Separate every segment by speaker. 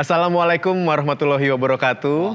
Speaker 1: Assalamualaikum warahmatullahi wabarakatuh.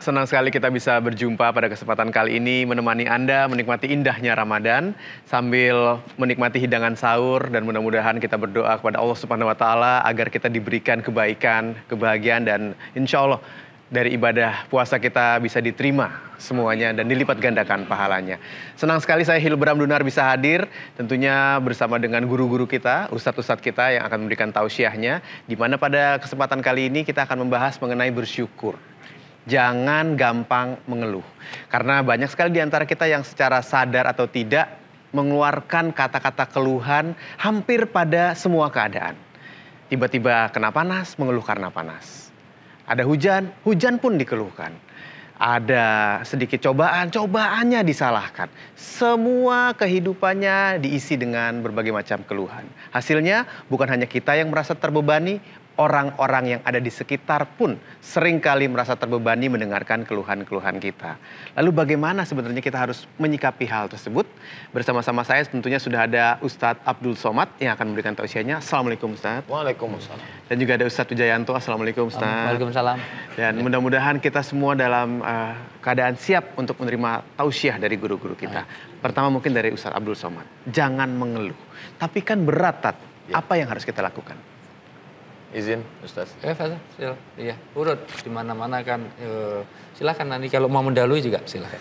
Speaker 1: Senang sekali kita bisa berjumpa pada kesempatan kali ini menemani Anda menikmati indahnya Ramadan sambil menikmati hidangan sahur dan mudah-mudahan kita berdoa kepada Allah Subhanahu wa taala agar kita diberikan kebaikan, kebahagiaan dan insya Allah dari ibadah puasa kita bisa diterima semuanya dan dilipat gandakan pahalanya. Senang sekali saya Hilbram Dunar bisa hadir tentunya bersama dengan guru-guru kita, ustadz-ustadz kita yang akan memberikan tausiahnya di mana pada kesempatan kali ini kita akan membahas mengenai bersyukur. Jangan gampang mengeluh. Karena banyak sekali di antara kita yang secara sadar atau tidak mengeluarkan kata-kata keluhan hampir pada semua keadaan. Tiba-tiba kena panas, mengeluh karena panas ada hujan, hujan pun dikeluhkan. Ada sedikit cobaan, cobaannya disalahkan. Semua kehidupannya diisi dengan berbagai macam keluhan. Hasilnya bukan hanya kita yang merasa terbebani, orang-orang yang ada di sekitar pun seringkali merasa terbebani mendengarkan keluhan-keluhan kita. Lalu bagaimana sebenarnya kita harus menyikapi hal tersebut? Bersama-sama saya tentunya sudah ada Ustadz Abdul Somad yang akan memberikan tausiahnya. Assalamualaikum Ustadz. Waalaikumsalam. Dan juga ada Ustadz Wijayanto. Assalamualaikum Ustadz. Waalaikumsalam. Dan ya. mudah-mudahan kita semua dalam uh, keadaan siap untuk menerima tausiah dari guru-guru kita. Ya. Pertama mungkin dari Ustadz Abdul Somad. Jangan mengeluh. Tapi kan berat, Tat. Ya. Apa yang harus kita lakukan?
Speaker 2: izin Ustaz. Eh, Fazal, sil, Iya, urut di mana-mana kan. E, silakan nanti kalau mau mendalui juga silakan.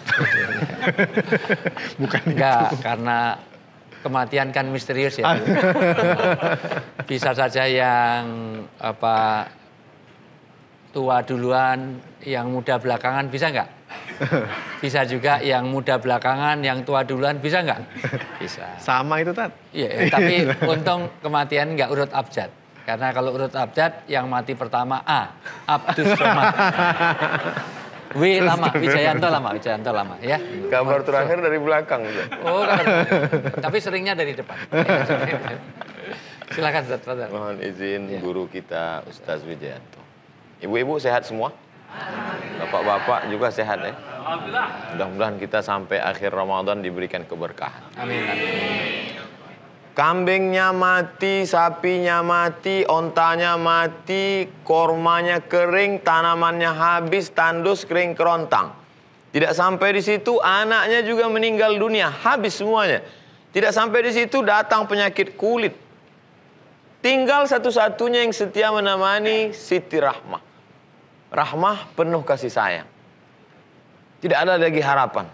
Speaker 2: Bukan Enggak, itu. karena kematian kan misterius ya. Bisa saja yang apa tua duluan, yang muda belakangan bisa nggak? Bisa juga yang muda belakangan, yang tua duluan bisa nggak? Bisa. Sama itu Tat. Iya, eh, tapi untung kematian nggak urut abjad. Karena kalau urut abjad yang mati pertama A, Abdus Somad. W lama, Wijayanto lama, Wijayanto lama ya. Gambar terakhir dari belakang. Ya. Oh, kan. tapi seringnya dari depan. Silakan Ustaz Mohon izin
Speaker 3: ya. guru kita Ustaz Wijayanto. Ibu-ibu sehat semua? Bapak-bapak juga sehat ya? Alhamdulillah. Mudah-mudahan kita sampai akhir Ramadan diberikan keberkahan. amin. Kambingnya mati, sapinya mati, ontanya mati, kormanya kering, tanamannya habis, tandus kering kerontang. Tidak sampai di situ, anaknya juga meninggal dunia, habis semuanya. Tidak sampai di situ, datang penyakit kulit. Tinggal satu-satunya yang setia menemani Siti Rahmah. Rahmah penuh kasih sayang. Tidak ada lagi harapan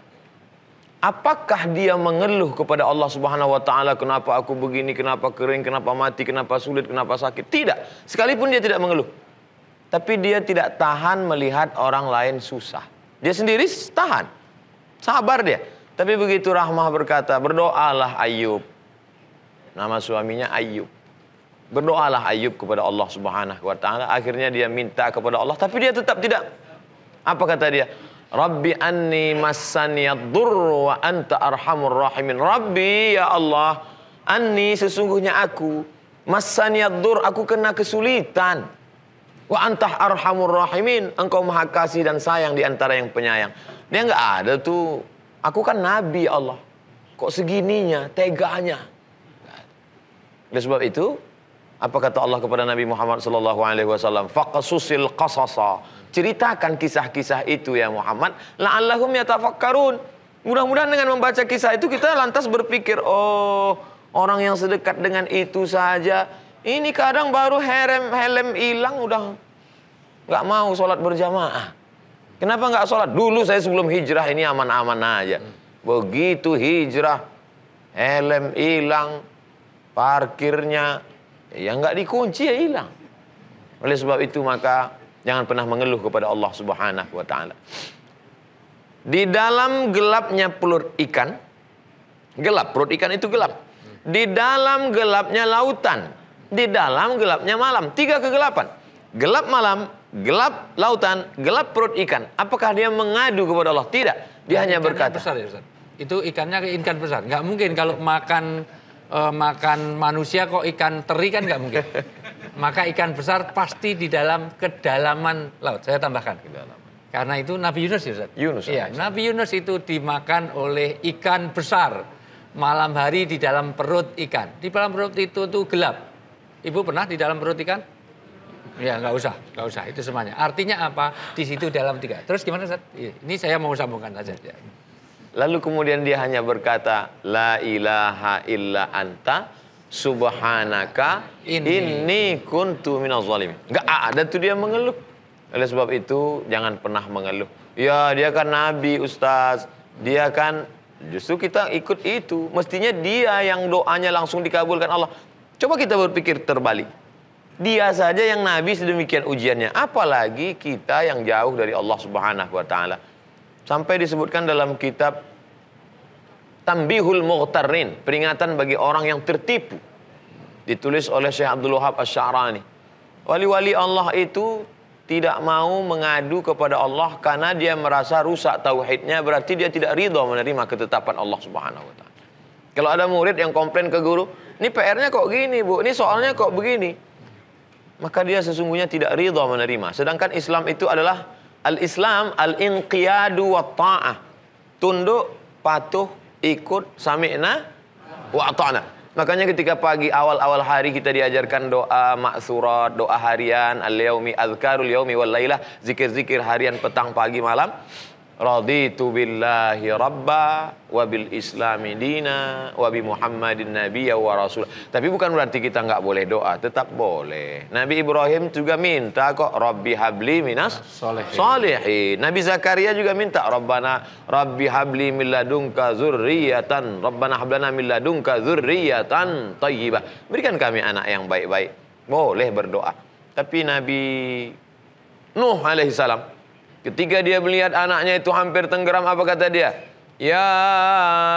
Speaker 3: apakah dia mengeluh kepada Allah Subhanahu wa taala kenapa aku begini, kenapa kering, kenapa mati, kenapa sulit, kenapa sakit? Tidak. Sekalipun dia tidak mengeluh. Tapi dia tidak tahan melihat orang lain susah. Dia sendiri tahan. Sabar dia. Tapi begitu Rahmah berkata, "Berdoalah Ayub." Nama suaminya Ayub. Berdoalah Ayub kepada Allah Subhanahu wa taala. Akhirnya dia minta kepada Allah, tapi dia tetap tidak apa kata dia? Rabbi anni massaniyadurru wa anta arhamur rahimin. Rabbi ya Allah, anni sesungguhnya aku masaniyadur aku kena kesulitan. Wa antah arhamur rahimin, engkau maha kasih dan sayang di antara yang penyayang. Dia nggak ada tuh. Aku kan nabi ya Allah. Kok segininya, teganya. Oleh sebab itu, apa kata Allah kepada Nabi Muhammad sallallahu alaihi wasallam? Faqasusil qasasa Ceritakan kisah-kisah itu ya Muhammad. La'allahum yatafakkarun. Mudah-mudahan dengan membaca kisah itu kita lantas berpikir, oh orang yang sedekat dengan itu saja. Ini kadang baru helm helm hilang udah gak mau sholat berjamaah. Kenapa gak sholat? Dulu saya sebelum hijrah ini aman-aman aja. Begitu hijrah, helm hilang, parkirnya ya nggak dikunci ya hilang. Oleh sebab itu maka Jangan pernah mengeluh kepada Allah Subhanahu wa taala. Di dalam gelapnya perut ikan, gelap, perut ikan itu gelap. Di dalam gelapnya lautan, di dalam gelapnya malam, tiga kegelapan. Gelap malam, gelap lautan, gelap perut ikan. Apakah dia mengadu kepada Allah? Tidak, dia nah, hanya berkata.
Speaker 2: Besar ya, Ustaz. Itu ikannya ikan besar. Gak mungkin kalau makan uh, makan manusia kok ikan teri kan nggak mungkin. Maka ikan besar pasti di dalam kedalaman laut. Saya tambahkan. Karena itu Nabi Yunus ya Yunus. Iya, Nabi Yunus itu dimakan oleh ikan besar. Malam hari di dalam perut ikan. Di dalam perut itu tuh gelap. Ibu pernah di dalam perut ikan? Ya nggak usah, nggak usah. Itu semuanya. Artinya apa? Di situ dalam tiga. Terus gimana iya, Ini saya mau sambungkan aja.
Speaker 3: Lalu kemudian dia hanya berkata, La ilaha illa anta subhanaka inni, kuntu minal zalim. Gak ada tuh dia mengeluh. Oleh sebab itu, jangan pernah mengeluh. Ya, dia kan nabi, ustaz. Dia kan, justru kita ikut itu. Mestinya dia yang doanya langsung dikabulkan Allah. Coba kita berpikir terbalik. Dia saja yang nabi sedemikian ujiannya. Apalagi kita yang jauh dari Allah subhanahu wa ta'ala. Sampai disebutkan dalam kitab Tambihul Mughtarin, peringatan bagi orang yang tertipu. Ditulis oleh Syekh Abdul Wahab Asy-Sya'rani. Wali-wali Allah itu tidak mau mengadu kepada Allah karena dia merasa rusak tauhidnya berarti dia tidak ridho menerima ketetapan Allah Subhanahu wa taala. Kalau ada murid yang komplain ke guru, ini PR-nya kok gini, Bu. Ini soalnya kok begini. Maka dia sesungguhnya tidak ridho menerima. Sedangkan Islam itu adalah Al-Islam al-inqiyadu wa ta'ah. Tunduk, patuh, ikut, sami'na wa ta'na. Makanya ketika pagi awal-awal hari kita diajarkan doa maksurat, doa harian, al-yaumi azkarul yaumi wal lailah, zikir-zikir harian petang pagi malam. raditu billahi rabba wa bil islami dina wa bi muhammadin nabiyya wa rasul. Tapi bukan berarti kita nggak boleh doa, tetap boleh. Nabi Ibrahim juga minta kok rabbi habli minas salihin. Nabi Zakaria juga minta rabbana rabbi habli min ladunka dzurriyyatan rabbana hablana min ladunka dzurriyyatan thayyibah. Berikan kami anak yang baik-baik. Boleh berdoa. Tapi Nabi Nuh alaihi salam Ketika dia melihat anaknya itu hampir tenggeram, apa kata dia? Ya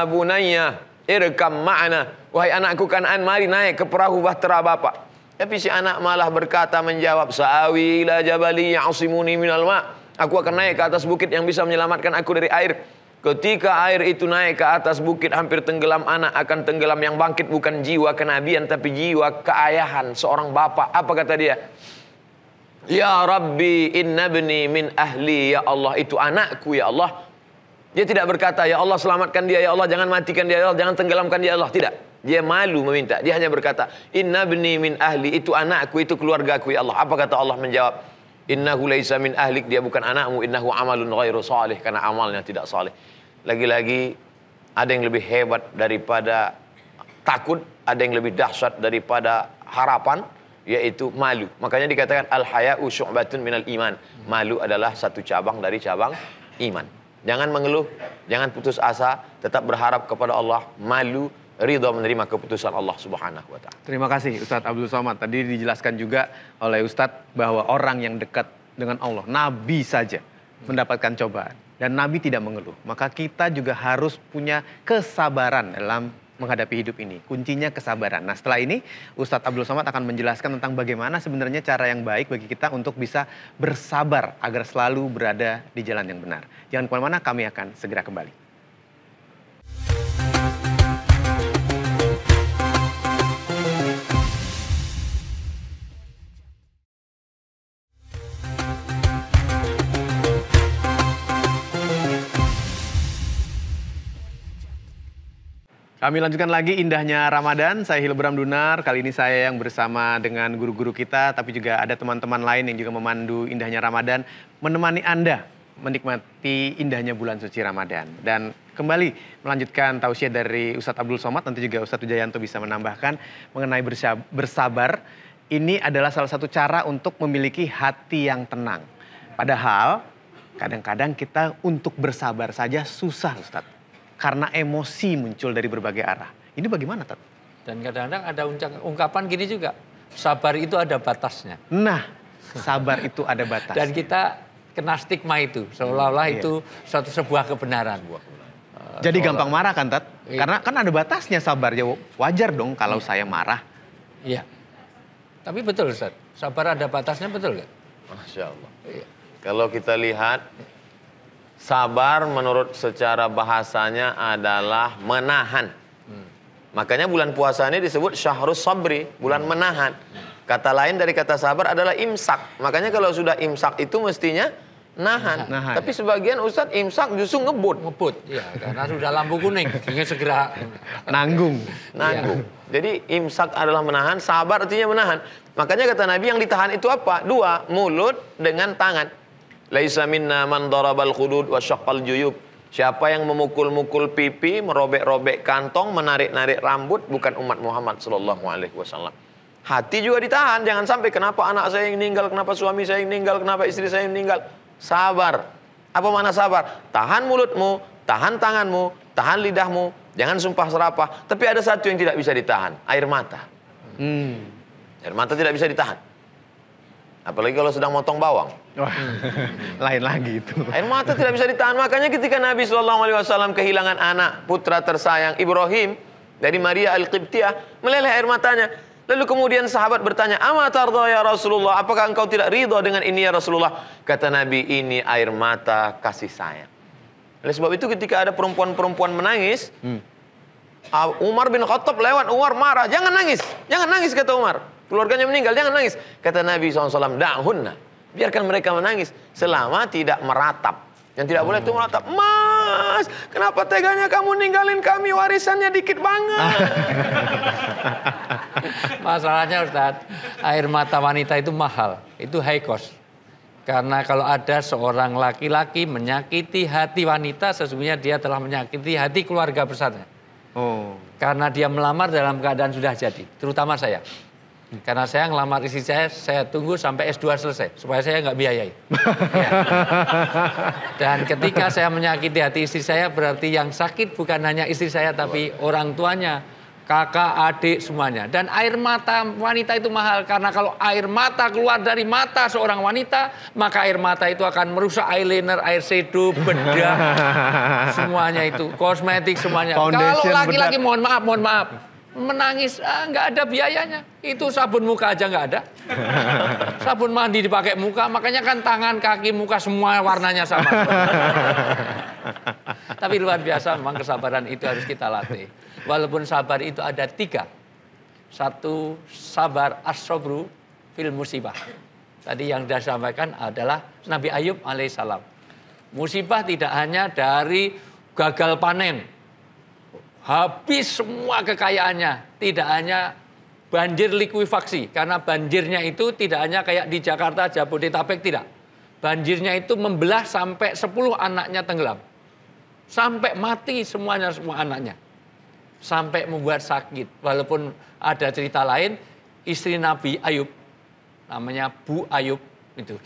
Speaker 3: bunayya, irkam ma'ana. Wahai anakku kan kanan, mari naik ke perahu bahtera bapak. Tapi si anak malah berkata menjawab, Sa'awi ila jabali ya'asimuni minal ma' Aku akan naik ke atas bukit yang bisa menyelamatkan aku dari air. Ketika air itu naik ke atas bukit hampir tenggelam anak akan tenggelam yang bangkit bukan jiwa kenabian tapi jiwa keayahan seorang bapak. Apa kata dia? Ya Rabbi innabni min ahli ya Allah itu anakku ya Allah. Dia tidak berkata ya Allah selamatkan dia ya Allah jangan matikan dia ya Allah jangan tenggelamkan dia ya Allah tidak. Dia malu meminta. Dia hanya berkata innabni min ahli itu anakku itu keluargaku ya Allah. Apa kata Allah menjawab? Innahu laisa min ahlik dia bukan anakmu innahu amalun ghairu salih karena amalnya tidak saleh. Lagi-lagi ada yang lebih hebat daripada takut, ada yang lebih dahsyat daripada harapan yaitu malu. Makanya dikatakan al-haya'u syu'batun minal iman. Malu adalah satu cabang dari cabang iman. Jangan mengeluh, jangan putus asa, tetap berharap kepada Allah, malu ridho menerima keputusan Allah Subhanahu wa taala.
Speaker 1: Terima kasih Ustadz Abdul Somad. Tadi dijelaskan juga oleh Ustadz bahwa orang yang dekat dengan Allah, nabi saja mendapatkan cobaan dan nabi tidak mengeluh. Maka kita juga harus punya kesabaran dalam menghadapi hidup ini. Kuncinya kesabaran. Nah setelah ini Ustadz Abdul Somad akan menjelaskan tentang bagaimana sebenarnya cara yang baik bagi kita untuk bisa bersabar agar selalu berada di jalan yang benar. Jangan kemana-mana, kami akan segera kembali. Kami lanjutkan lagi indahnya Ramadan. Saya Hilbram Dunar. Kali ini saya yang bersama dengan guru-guru kita, tapi juga ada teman-teman lain yang juga memandu indahnya Ramadan, menemani Anda menikmati indahnya bulan suci Ramadan. Dan kembali melanjutkan tausiah dari Ustadz Abdul Somad, nanti juga Ustadz Jayanto bisa menambahkan mengenai bersabar. Ini adalah salah satu cara untuk memiliki hati yang tenang. Padahal kadang-kadang kita untuk bersabar saja susah Ustadz karena emosi muncul dari berbagai arah. Ini bagaimana, Tat?
Speaker 2: Dan kadang-kadang ada ungkapan gini juga, sabar itu ada batasnya. Nah, sabar itu ada batas. Dan kita kena stigma itu, seolah-olah itu hmm, iya. itu suatu sebuah kebenaran. Sebuah Jadi gampang marah kan, Tat? Iya. Karena kan ada batasnya
Speaker 1: sabar. Ya wajar dong kalau iya. saya marah. Iya.
Speaker 2: Tapi betul, Ustaz. Sabar ada batasnya betul nggak?
Speaker 3: Masya Allah. Iya. Kalau kita lihat Sabar menurut secara bahasanya adalah menahan. Hmm. Makanya bulan puasa ini disebut syahrus sabri, bulan hmm. menahan. Kata lain dari kata sabar adalah imsak. Makanya kalau sudah imsak itu mestinya nahan. nahan Tapi sebagian ustadz imsak justru ngebut. Ngebut,
Speaker 2: ya karena sudah lampu kuning, ingin segera nanggung.
Speaker 3: Nanggung. Ya. Jadi imsak adalah menahan, sabar artinya menahan. Makanya kata Nabi yang ditahan itu apa? Dua, mulut dengan tangan. Laisa minna man darabal khudud wa syaqqal juyub. Siapa yang memukul-mukul pipi, merobek-robek kantong, menarik-narik rambut bukan umat Muhammad sallallahu alaihi wasallam. Hati juga ditahan, jangan sampai kenapa anak saya yang meninggal, kenapa suami saya yang meninggal, kenapa istri saya yang meninggal. Sabar. Apa mana sabar? Tahan mulutmu, tahan tanganmu, tahan lidahmu, jangan sumpah serapah. Tapi ada satu yang tidak bisa ditahan, air mata. Hmm. Air mata tidak bisa ditahan. Apalagi kalau sedang motong bawang. lain lagi itu. Air mata tidak bisa ditahan. Makanya ketika Nabi SAW kehilangan anak putra tersayang Ibrahim dari Maria Al-Qibtiyah, meleleh air matanya. Lalu kemudian sahabat bertanya, Ama tardo ya Rasulullah, apakah engkau tidak ridho dengan ini ya Rasulullah? Kata Nabi, ini air mata kasih sayang. Oleh sebab itu ketika ada perempuan-perempuan menangis, hmm. Umar bin Khattab lewat, Umar marah, jangan nangis, jangan nangis kata Umar. Keluarganya meninggal, jangan nangis. Kata Nabi SAW, da'hunna. Biarkan mereka menangis selama tidak meratap. Yang tidak boleh itu hmm. meratap. Mas, kenapa teganya kamu ninggalin kami warisannya dikit banget?
Speaker 2: Masalahnya Ustaz, air mata wanita itu mahal. Itu high cost. Karena kalau ada seorang laki-laki menyakiti hati wanita, sesungguhnya dia telah menyakiti hati keluarga besarnya. Oh. Karena dia melamar dalam keadaan sudah jadi, terutama saya. Karena saya ngelamar istri saya, saya tunggu sampai S2 selesai. Supaya saya nggak biayai.
Speaker 4: ya.
Speaker 2: Dan ketika saya menyakiti hati istri saya, berarti yang sakit bukan hanya istri saya, tapi orang tuanya, kakak, adik, semuanya. Dan air mata wanita itu mahal. Karena kalau air mata keluar dari mata seorang wanita, maka air mata itu akan merusak eyeliner, air shadow, bedak, semuanya itu. Kosmetik, semuanya. Foundation kalau laki-laki, mohon maaf, mohon maaf menangis, ah, nggak ada biayanya. Itu sabun muka aja nggak ada. Sabun mandi dipakai muka, makanya kan tangan, kaki, muka semua warnanya sama. Tapi luar biasa memang kesabaran itu harus kita latih. Walaupun sabar itu ada tiga. Satu sabar asobru fil musibah. Tadi yang sudah sampaikan adalah Nabi Ayub alaihissalam. Musibah tidak hanya dari gagal panen, habis semua kekayaannya. Tidak hanya banjir likuifaksi, karena banjirnya itu tidak hanya kayak di Jakarta, Jabodetabek, tidak. Banjirnya itu membelah sampai 10 anaknya tenggelam. Sampai mati semuanya, semua anaknya. Sampai membuat sakit. Walaupun ada cerita lain, istri Nabi Ayub, namanya Bu Ayub, itu.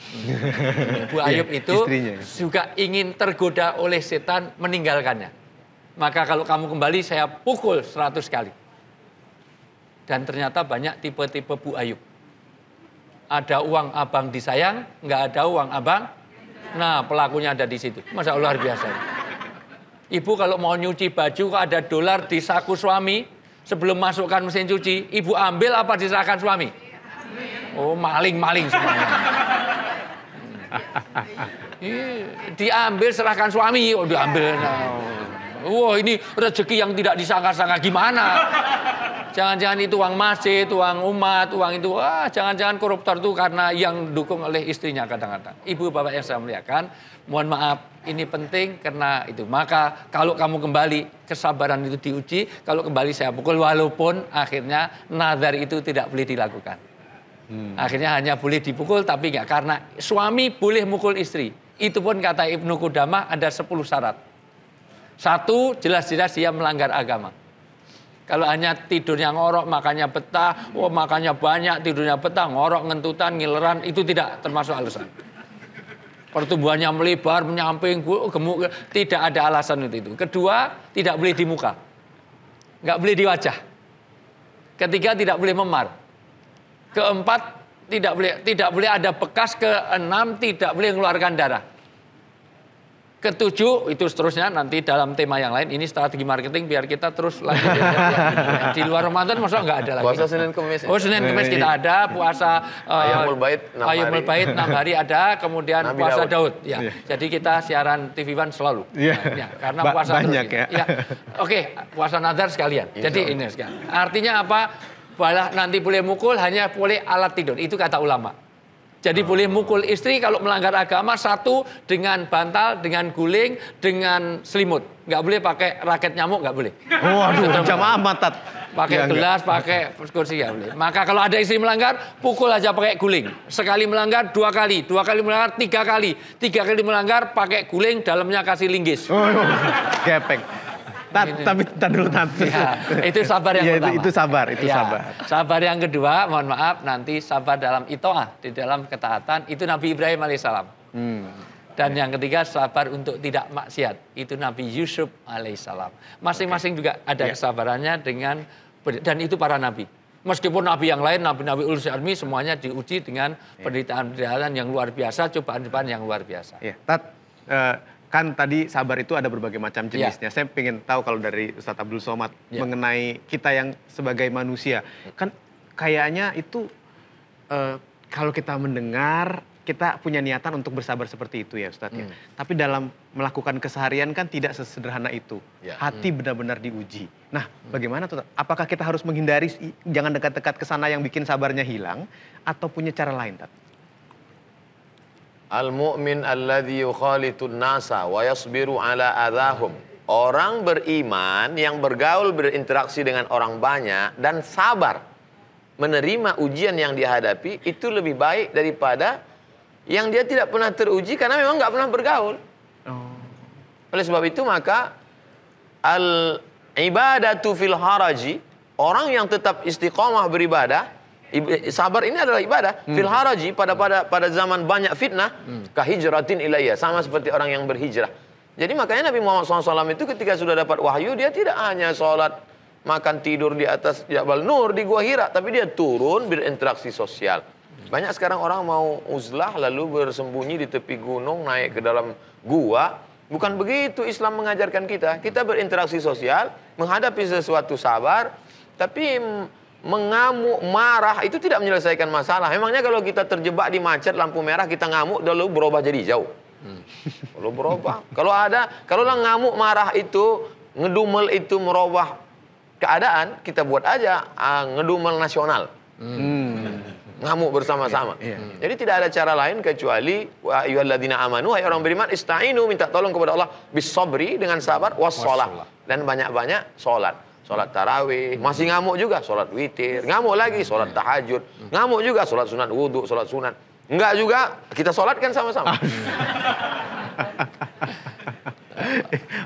Speaker 4: Bu Ayub iya, itu
Speaker 2: juga ingin tergoda oleh setan meninggalkannya maka kalau kamu kembali saya pukul 100 kali. Dan ternyata banyak tipe-tipe Bu Ayub. Ada uang abang disayang, nggak ada uang abang. Nah pelakunya ada di situ. Masya Allah luar biasa. Ibu kalau mau nyuci baju kok ada dolar di saku suami. Sebelum masukkan mesin cuci, ibu ambil apa diserahkan suami? Oh maling-maling semuanya. Iya, diambil serahkan suami, oh diambil. Nah, oh. Wah ini rezeki yang tidak disangka-sangka gimana? Jangan-jangan itu uang masjid, uang umat, uang itu. Wah jangan-jangan koruptor itu karena yang dukung oleh istrinya kadang-kadang. Ibu bapak yang saya muliakan, mohon maaf ini penting karena itu. Maka kalau kamu kembali kesabaran itu diuji, kalau kembali saya pukul walaupun akhirnya nazar itu tidak boleh dilakukan. Hmm. Akhirnya hanya boleh dipukul tapi enggak karena suami boleh mukul istri. Itu pun kata Ibnu Kudama ada 10 syarat. Satu, jelas-jelas dia melanggar agama. Kalau hanya tidurnya ngorok, makannya betah, oh makannya banyak, tidurnya betah, ngorok, ngentutan, ngileran, itu tidak termasuk alasan. Pertumbuhannya melebar, menyamping, gemuk, tidak ada alasan itu. Kedua, tidak boleh di muka. Nggak boleh di wajah. Ketiga, tidak boleh memar. Keempat, tidak boleh tidak boleh ada bekas. Keenam, tidak boleh mengeluarkan darah. Ketujuh itu seterusnya nanti dalam tema yang lain ini strategi marketing biar kita terus lagi Di luar Ramadan maksudnya nggak ada lagi. Puasa Senin Kamis. Ya? Oh Senin Kamis kita ada, puasa eh, Ayamul uh, enam Ayamul hari. Bait 6 hari ada, kemudian puasa Daud. Ya. Iya. Jadi kita siaran TV One selalu. Yeah. Ya, karena puasa banyak ya. ya. Oke, puasa Nadar sekalian. Iya, Jadi iya. ini sekalian. Artinya apa? Balah nanti boleh mukul hanya boleh alat tidur. Itu kata ulama. Jadi boleh mukul istri kalau melanggar agama satu dengan bantal, dengan guling, dengan selimut. Nggak boleh pakai raket nyamuk, nggak boleh. Waduh, oh, jam Pakai iya, gelas, pakai kursi, nggak boleh. Maka kalau ada istri melanggar, pukul aja pakai guling. Sekali melanggar, dua kali. Dua kali melanggar, tiga kali. Tiga kali melanggar, pakai guling, dalamnya kasih linggis. Oh, oh. Gepeng tapi
Speaker 1: tar dulu ya, itu sabar
Speaker 2: yang ya, pertama. Itu, itu sabar, itu ya, sabar. Sabar yang kedua, mohon maaf nanti sabar dalam itoah, di dalam ketaatan itu Nabi Ibrahim alaihissalam. Hmm. Dan yang ketiga sabar untuk tidak maksiat itu Nabi Yusuf alaihissalam. Masing-masing okay. juga ada ya. kesabarannya dengan dan itu para nabi. Meskipun nabi yang lain, nabi-nabi ulus semuanya diuji dengan iya. penderitaan-penderitaan yang luar biasa, cobaan-cobaan yang luar biasa. Ya, Tat, uh, kan
Speaker 1: tadi sabar itu ada berbagai macam iya. jenisnya. Yeah. Saya ingin tahu kalau dari Ustadz Abdul Somad yeah. mengenai kita yang sebagai manusia. Kan kayaknya itu uh, kalau kita mendengar kita punya niatan untuk bersabar seperti itu ya Ustadz ya. hmm. ya. Tapi dalam melakukan keseharian kan tidak sesederhana itu. Ya. Hati hmm. benar-benar diuji. Nah hmm. bagaimana tuh? Apakah kita harus menghindari jangan dekat-dekat ke sana yang bikin sabarnya hilang atau punya cara lain
Speaker 3: Tat? Al-mu'min alladhi yukhalitun nasa wa yasbiru ala adahum. Orang beriman yang bergaul berinteraksi dengan orang banyak dan sabar menerima ujian yang dihadapi itu lebih baik daripada yang dia tidak pernah teruji karena memang nggak pernah bergaul. Oh. Oleh sebab itu maka al ibadatu fil haraji orang yang tetap istiqomah beribadah sabar ini adalah ibadah. Hmm. Fil pada pada pada zaman banyak fitnah, hmm. kahijratin ilayya sama seperti orang yang berhijrah. Jadi makanya Nabi Muhammad SAW itu ketika sudah dapat wahyu dia tidak hanya sholat makan tidur di atas Jabal Nur di Gua Hira, tapi dia turun berinteraksi sosial. Banyak sekarang orang mau uzlah lalu bersembunyi di tepi gunung naik ke dalam gua. Bukan begitu Islam mengajarkan kita. Kita berinteraksi sosial, menghadapi sesuatu sabar, tapi mengamuk, marah itu tidak menyelesaikan masalah. Memangnya kalau kita terjebak di macet lampu merah kita ngamuk lalu berubah jadi jauh. Hmm. Lalu berubah, kalau ada, kalau lah ngamuk marah itu ngedumel itu merubah keadaan, kita buat aja uh, ngedumel nasional.
Speaker 4: Hmm.
Speaker 3: Ngamuk bersama-sama. Yeah, yeah. Jadi tidak ada cara lain kecuali wa ayyuhalladzina amanu hai orang beriman istainu minta tolong kepada Allah bisabri dengan sabar was dan banyak-banyak sholat sholat tarawih, masih ngamuk juga sholat witir, ngamuk lagi sholat tahajud, ngamuk juga sholat sunat wudhu, sholat sunat. Enggak juga, kita sholat kan sama-sama.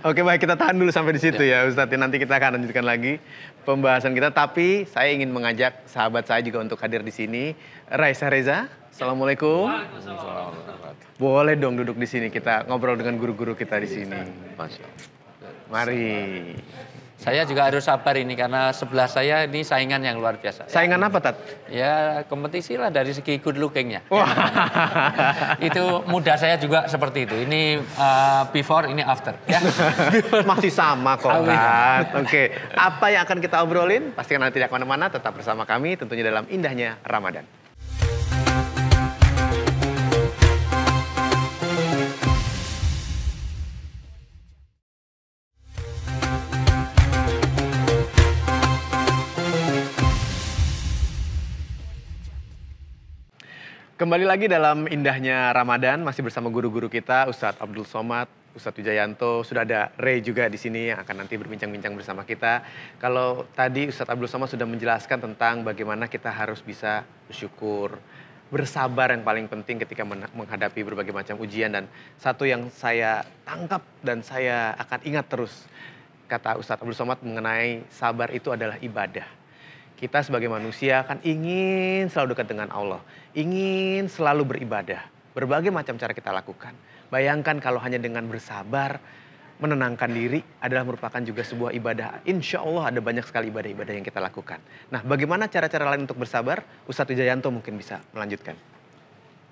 Speaker 1: Oke baik kita tahan dulu sampai di situ ya, ya Ustadz. Nanti kita akan lanjutkan lagi pembahasan kita. Tapi saya ingin mengajak sahabat saya juga untuk hadir di sini. Raisa Reza, Assalamualaikum.
Speaker 4: Waalaikumsalam.
Speaker 1: Boleh dong duduk di sini kita ngobrol dengan guru-guru kita di iya,
Speaker 3: sini. Masya Mari.
Speaker 2: Saya juga harus sabar ini karena sebelah saya ini saingan yang luar biasa. Saingan ya, apa, Tat? Ya, kompetisi lah dari segi good looking-nya. itu muda saya juga seperti itu. Ini uh, before, ini after.
Speaker 1: Ya. Masih sama kok, Oke, okay. apa yang akan kita obrolin? Pastikan nanti tidak kemana-mana, tetap bersama kami tentunya dalam indahnya Ramadan. Kembali lagi dalam indahnya Ramadan masih bersama guru-guru kita Ustadz Abdul Somad, Ustadz Wijayanto, sudah ada Ray juga di sini yang akan nanti berbincang-bincang bersama kita. Kalau tadi Ustadz Abdul Somad sudah menjelaskan tentang bagaimana kita harus bisa bersyukur, bersabar yang paling penting ketika menghadapi berbagai macam ujian dan satu yang saya tangkap dan saya akan ingat terus kata Ustadz Abdul Somad mengenai sabar itu adalah ibadah kita sebagai manusia kan ingin selalu dekat dengan Allah, ingin selalu beribadah. Berbagai macam cara kita lakukan. Bayangkan kalau hanya dengan bersabar, menenangkan diri adalah merupakan juga sebuah ibadah. Insya Allah ada banyak sekali ibadah-ibadah yang kita lakukan. Nah, bagaimana cara-cara lain untuk bersabar? Ustadz Wijayanto mungkin bisa melanjutkan.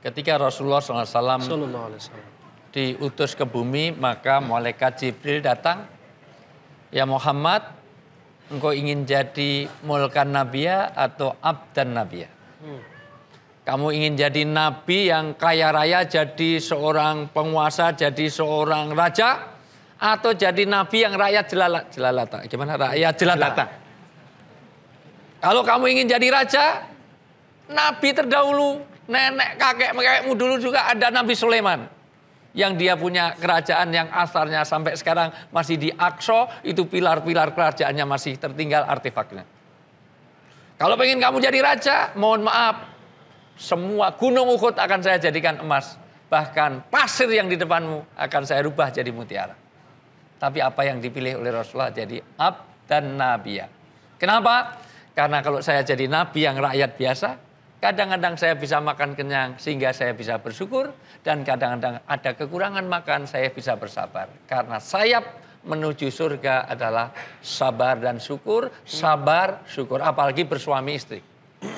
Speaker 2: Ketika Rasulullah SAW diutus ke bumi, maka malaikat Jibril datang. Ya Muhammad, engkau ingin jadi mulkan nabiya atau abdan nabiya? Hmm. Kamu ingin jadi nabi yang kaya raya, jadi seorang penguasa, jadi seorang raja, atau jadi nabi yang rakyat jelala, jelalata? Gimana rakyat jelata? jelata. Kalau kamu ingin jadi raja, nabi terdahulu, nenek kakek kakekmu dulu juga ada Nabi Sulaiman yang dia punya kerajaan yang asarnya sampai sekarang masih di Akso, itu pilar-pilar kerajaannya masih tertinggal artefaknya. Kalau pengen kamu jadi raja, mohon maaf, semua gunung Uhud akan saya jadikan emas. Bahkan pasir yang di depanmu akan saya rubah jadi mutiara. Tapi apa yang dipilih oleh Rasulullah jadi ab dan nabiya. Kenapa? Karena kalau saya jadi nabi yang rakyat biasa, Kadang-kadang saya bisa makan kenyang sehingga saya bisa bersyukur dan kadang-kadang ada kekurangan makan saya bisa bersabar karena sayap menuju surga adalah sabar dan syukur, sabar, syukur apalagi bersuami istri.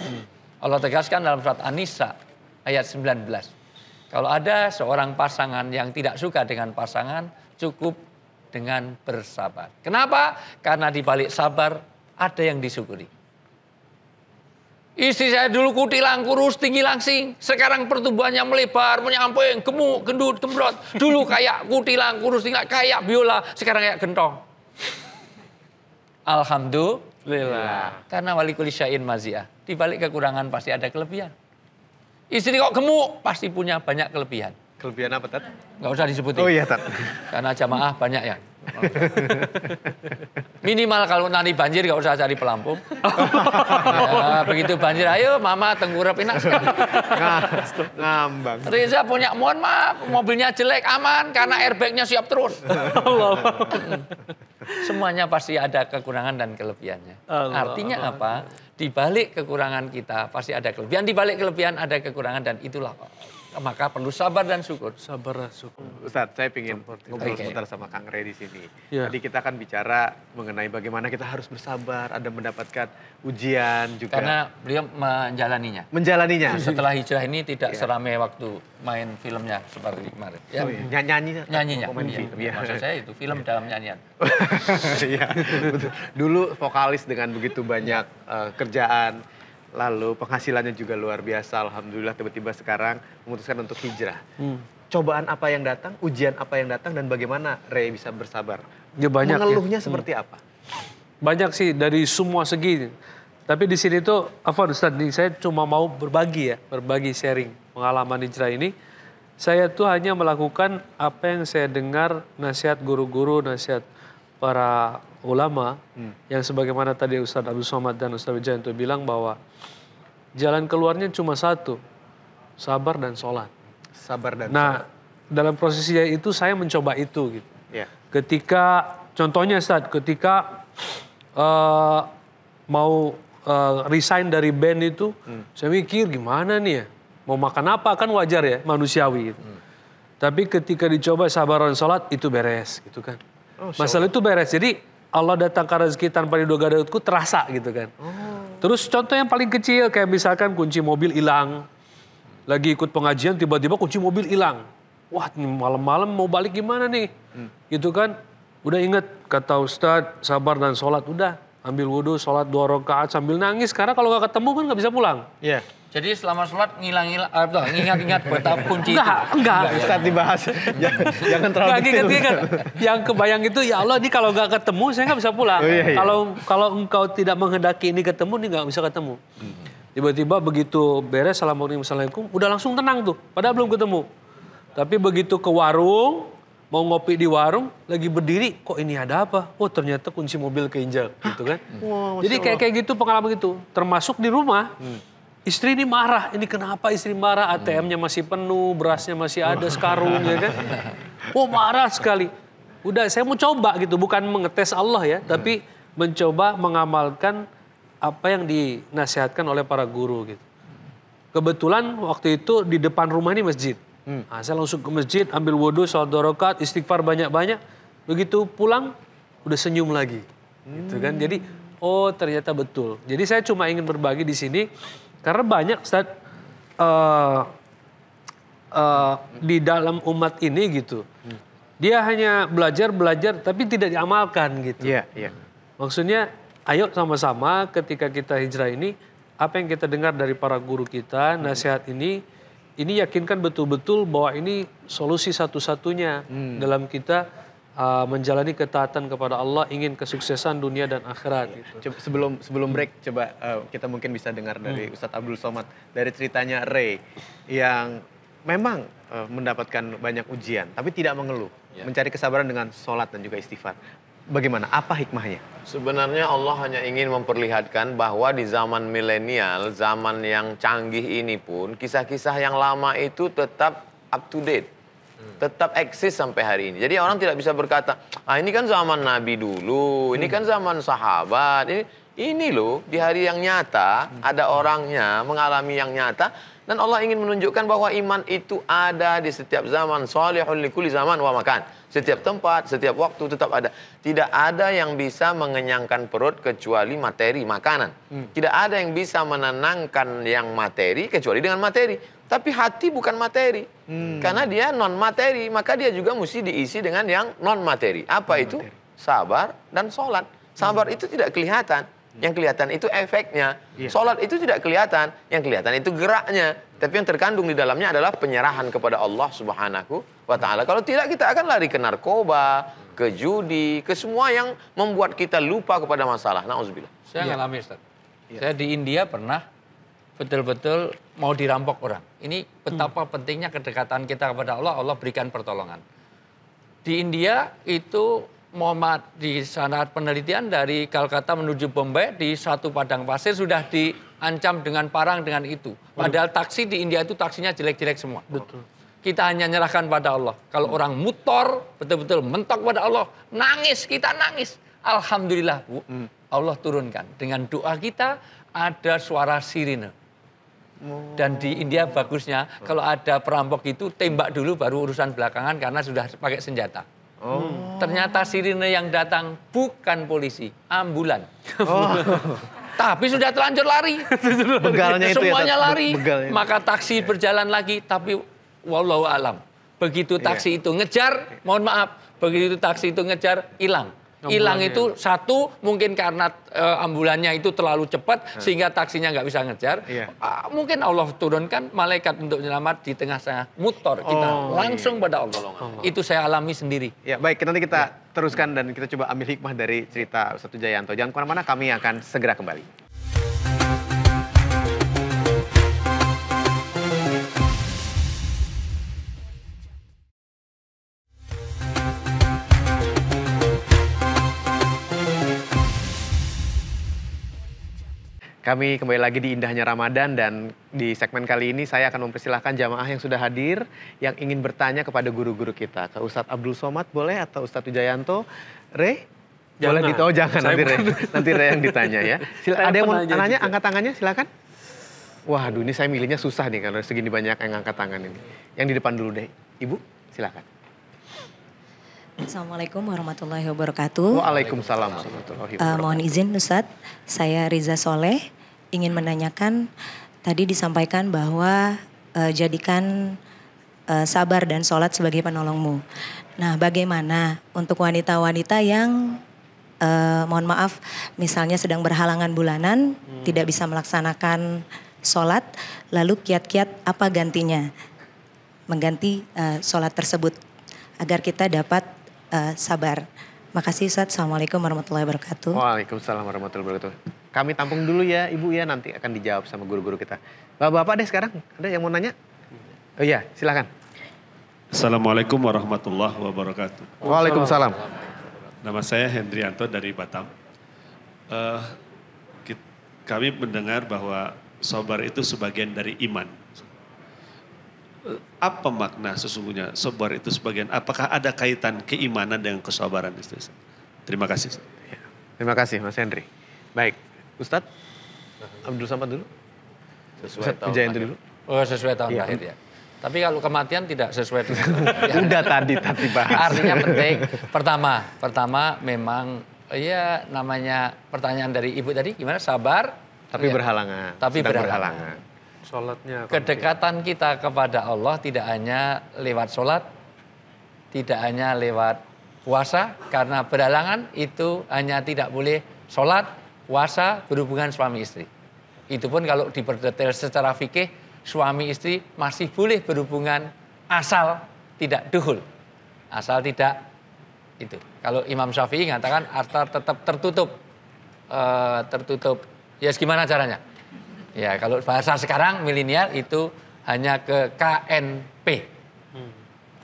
Speaker 2: Allah tegaskan dalam surat An-Nisa ayat 19. Kalau ada seorang pasangan yang tidak suka dengan pasangan, cukup dengan bersabar. Kenapa? Karena di balik sabar ada yang disyukuri. Istri saya dulu kutilang, kurus, tinggi langsing. Sekarang pertumbuhannya melebar, menyamping, gemuk, gendut, gembrot. Dulu kayak kutilang, kurus, tinggi, kayak biola. Sekarang kayak gentong. Alhamdulillah. Karena wali kulisyain maziah. Di balik kekurangan pasti ada kelebihan. Istri kok gemuk, pasti punya banyak kelebihan. Kelebihan apa, Tad? Gak usah disebutin. Oh iya, Tad. Karena jamaah banyak ya. Oh. Minimal kalau nanti banjir gak usah cari pelampung. ya, begitu banjir, ayo mama tenggurap enak sekali. Nah, ngambang. Riza punya, mohon maaf, mobilnya jelek, aman karena airbagnya siap terus. Semuanya pasti ada kekurangan dan kelebihannya. Allah, Artinya Allah. apa? Di balik kekurangan kita pasti ada kelebihan, di balik kelebihan ada kekurangan dan itulah maka perlu sabar dan syukur. Sabar dan syukur. Ustaz, saya ingin ngobrol okay. sebentar
Speaker 1: sama Kang Rey di sini. Yeah. Tadi kita akan bicara mengenai bagaimana kita harus bersabar, ada mendapatkan
Speaker 2: ujian juga. Karena beliau menjalaninya. Menjalaninya. Setelah hijrah ini tidak yeah. seramai waktu main filmnya seperti kemarin. Ya. Oh, iya. nyanyi nyanyinya. Nyanyinya. Film. Ya. Maksud saya itu film yeah. dalam nyanyian.
Speaker 1: Iya.
Speaker 2: Dulu vokalis dengan begitu
Speaker 1: banyak uh, kerjaan lalu penghasilannya juga luar biasa. Alhamdulillah tiba-tiba sekarang memutuskan untuk hijrah. Hmm. Cobaan apa yang datang, ujian apa yang datang, dan bagaimana
Speaker 4: Rey bisa bersabar? Ya banyak ya. Mengeluhnya ya. seperti hmm. apa? Banyak sih dari semua segi. Tapi di sini tuh, Afwan Ustaz, nih, saya cuma mau berbagi ya, berbagi sharing pengalaman hijrah ini. Saya tuh hanya melakukan apa yang saya dengar nasihat guru-guru, nasihat para ulama hmm. yang sebagaimana tadi Ustadz Abdul Somad dan Ustadz Wijayanto bilang bahwa jalan keluarnya cuma satu, sabar dan sholat. Sabar dan nah, sholat. dalam prosesnya itu saya mencoba itu gitu. Yeah. Ketika contohnya Ustadz, ketika uh, mau uh, resign dari band itu, hmm. saya mikir gimana nih ya, mau makan apa kan wajar ya, manusiawi gitu. Hmm. Tapi ketika dicoba sabar dan sholat itu beres gitu kan. Oh, Masalah itu beres. Jadi Allah datangkan rezeki tanpa diduga dagutku terasa gitu kan. Oh. Terus contoh yang paling kecil kayak misalkan kunci mobil hilang. Lagi ikut pengajian tiba-tiba kunci mobil hilang. Wah malam-malam mau balik gimana nih? Hmm. Gitu kan. Udah inget kata Ustadz sabar dan sholat udah ambil wudhu, sholat dua rakaat sambil nangis karena kalau nggak ketemu kan nggak bisa pulang. Iya. Yeah.
Speaker 2: Jadi selama sholat ngilang-ngilang, eh, uh, ingat-ingat peta kunci enggak, itu. Enggak, enggak. dibahas, jangan, jangan terlalu enggak, detail. Ingat,
Speaker 4: Yang kebayang itu, ya Allah ini kalau enggak ketemu saya enggak bisa pulang. Oh, iya, iya. Kalau kalau engkau tidak menghendaki ini ketemu, ini nggak bisa ketemu. Tiba-tiba begitu beres, salam Assalamualaikum, Assalamualaikum, udah langsung tenang tuh. Padahal belum ketemu. Tapi begitu ke warung, mau ngopi di warung lagi berdiri kok ini ada apa oh ternyata kunci mobil keinjak gitu kan wow, jadi kayak kayak gitu pengalaman gitu termasuk di rumah hmm. istri ini marah ini kenapa istri marah ATM-nya masih penuh berasnya masih ada sekarung ya kan oh marah sekali udah saya mau coba gitu bukan mengetes Allah ya hmm. tapi mencoba mengamalkan apa yang dinasihatkan oleh para guru gitu kebetulan waktu itu di depan rumah ini masjid Hmm. Nah, saya langsung ke masjid, ambil wudhu, sholat dua rakaat, istighfar banyak-banyak. Begitu pulang, udah senyum lagi. Hmm. Gitu kan. Jadi, oh ternyata betul. Jadi saya cuma ingin berbagi di sini, karena banyak Ustaz, uh, uh, di dalam umat ini gitu. Hmm. Dia hanya belajar-belajar, tapi tidak diamalkan gitu. yeah, Yeah. Maksudnya, ayo sama-sama ketika kita hijrah ini, apa yang kita dengar dari para guru kita, hmm. nasihat ini, ini yakinkan betul-betul bahwa ini solusi satu-satunya hmm. dalam kita uh, menjalani ketaatan kepada Allah, ingin kesuksesan dunia dan akhirat. Gitu. Coba, sebelum sebelum hmm. break, coba uh, kita mungkin bisa dengar dari hmm. Ustadz Abdul Somad dari ceritanya Ray
Speaker 1: yang memang uh, mendapatkan banyak ujian, tapi tidak mengeluh, yeah. mencari kesabaran dengan sholat dan juga istighfar bagaimana? Apa hikmahnya?
Speaker 3: Sebenarnya Allah hanya ingin memperlihatkan bahwa di zaman milenial, zaman yang canggih ini pun, kisah-kisah yang lama itu tetap up to date. Hmm. Tetap eksis sampai hari ini. Jadi orang tidak bisa berkata, ah ini kan zaman Nabi dulu, ini hmm. kan zaman sahabat, ini ini loh di hari yang nyata hmm. ada orangnya mengalami yang nyata dan Allah ingin menunjukkan bahwa iman itu ada di setiap zaman salihul likuli zaman wa makan. Setiap tempat, setiap waktu tetap ada. Tidak ada yang bisa mengenyangkan perut kecuali materi, makanan. Hmm. Tidak ada yang bisa menenangkan yang materi kecuali dengan materi. Tapi hati bukan materi. Hmm. Karena dia non materi, maka dia juga mesti diisi dengan yang non materi. Apa non -materi. itu? Sabar dan sholat. Sabar hmm. itu tidak kelihatan. Yang kelihatan itu efeknya. Yeah. Sholat itu tidak kelihatan. Yang kelihatan itu geraknya. Tapi yang terkandung di dalamnya adalah penyerahan kepada Allah Subhanahu wa taala. Kalau tidak kita akan lari ke narkoba, ke judi, ke semua yang membuat kita lupa kepada masalah. Nauzubillah.
Speaker 2: Saya ya. ngalami Ya. Saya di India pernah betul-betul mau dirampok orang. Ini hmm. betapa hmm. pentingnya kedekatan kita kepada Allah, Allah berikan pertolongan. Di India itu Muhammad di sana penelitian dari Kalkata menuju Bombay di satu padang pasir sudah di ancam dengan parang dengan itu. Padahal taksi di India itu taksinya jelek-jelek semua. Betul. Kita hanya nyerahkan pada Allah. Kalau hmm. orang mutor betul-betul mentok pada Allah, nangis kita nangis. Alhamdulillah Bu, hmm. Allah turunkan dengan doa kita ada suara sirine. Dan di India oh. bagusnya kalau ada perampok itu tembak dulu baru urusan belakangan karena sudah pakai senjata. Oh. Ternyata sirine yang datang bukan polisi, ambulan. Oh. tapi sudah terlanjur lari. Begalnya itu ya, Semuanya ya, lari. Begalnya. Maka taksi berjalan lagi tapi wallahu alam. Begitu iya. taksi yeah. itu ngejar, mohon maaf, begitu taksi itu ngejar hilang. Hilang itu satu mungkin karena e, ambulannya itu terlalu cepat hmm. sehingga taksinya nggak bisa ngejar. Uh, mungkin Allah turunkan malaikat untuk menyelamat di tengah saya mutor kita oh, iya. langsung iya. pada Allah. Allah. Itu saya alami sendiri. Ya baik nanti
Speaker 1: kita ya. teruskan dan kita coba ambil hikmah dari cerita satu Jayanto. Jangan kemana-mana kami akan segera kembali. Kami kembali lagi di indahnya Ramadan dan di segmen kali ini saya akan mempersilahkan jamaah yang sudah hadir yang ingin bertanya kepada guru-guru kita. Ke Ustadz Abdul Somad boleh atau Ustadz Ujayanto? Re,
Speaker 4: jangan. boleh ditahu jangan nanti Re. Nanti Re yang ditanya ya.
Speaker 1: Sila, ada yang mau nanya, angkat tangannya silakan. Wah, ini saya milihnya susah nih kalau segini banyak yang angkat tangan ini. Yang di depan dulu deh. Ibu, silakan.
Speaker 3: Assalamualaikum warahmatullahi wabarakatuh. Waalaikumsalam warahmatullahi eh, wabarakatuh. Uh, mohon izin Ustadz, saya
Speaker 1: Riza Soleh ingin menanyakan tadi disampaikan bahwa uh, jadikan uh, sabar dan sholat sebagai penolongmu. Nah, bagaimana untuk wanita-wanita yang uh, mohon maaf misalnya sedang berhalangan bulanan, hmm. tidak bisa melaksanakan sholat, lalu kiat-kiat apa gantinya? Mengganti uh, sholat tersebut agar kita dapat uh, sabar. Makasih Ustaz. Assalamualaikum warahmatullahi wabarakatuh. Waalaikumsalam warahmatullahi wabarakatuh. Kami tampung dulu ya Ibu ya nanti akan dijawab sama guru-guru kita. Bapak-bapak deh sekarang ada yang mau nanya? Oh iya silakan.
Speaker 4: Assalamualaikum warahmatullahi wabarakatuh. Waalaikumsalam. Nama saya Hendrianto dari Batam. Uh, kami mendengar bahwa sobar itu sebagian dari iman apa makna sesungguhnya sabar itu sebagian? Apakah ada kaitan keimanan dengan
Speaker 1: kesabaran itu? Terima kasih. Ya, terima kasih Mas Henry Baik, Ustadz
Speaker 2: Abdul Samad dulu. Sesuai Ustadz tahun dulu. Oh, sesuai tahun ya. ya. Tapi kalau kematian tidak sesuai dengan ya. Udah tadi tadi bahas. Artinya penting. Pertama, pertama memang Iya namanya pertanyaan dari ibu tadi gimana sabar tapi iya. berhalangan. Tapi berhalangan. Sholatnya, Kedekatan kita kepada Allah tidak hanya lewat sholat, tidak hanya lewat puasa, karena berhalangan itu hanya tidak boleh sholat, puasa, berhubungan suami istri. Itu pun kalau diperdetail secara fikih, suami istri masih boleh berhubungan asal tidak duhul. Asal tidak itu. Kalau Imam Syafi'i mengatakan asal tetap tertutup. E, tertutup. Ya yes, gimana caranya? Ya, kalau bahasa sekarang milenial itu hanya ke KNP. Hmm.